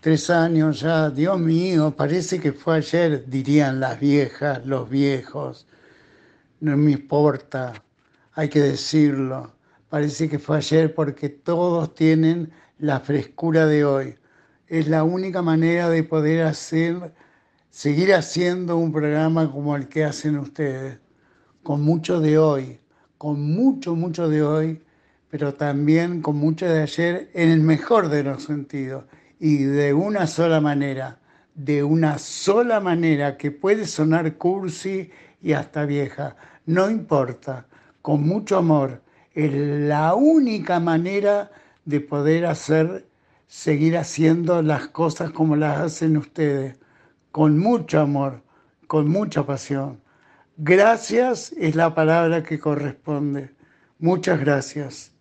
Tres años ya, Dios mío, parece que fue ayer, dirían las viejas, los viejos. No me importa, hay que decirlo. Parece que fue ayer porque todos tienen la frescura de hoy. Es la única manera de poder hacer, seguir haciendo un programa como el que hacen ustedes, con mucho de hoy, con mucho, mucho de hoy, pero también con mucho de ayer en el mejor de los sentidos y de una sola manera, de una sola manera que puede sonar cursi y hasta vieja, no importa, con mucho amor, es la única manera de poder hacer, seguir haciendo las cosas como las hacen ustedes, con mucho amor, con mucha pasión. Gracias es la palabra que corresponde. Muchas gracias.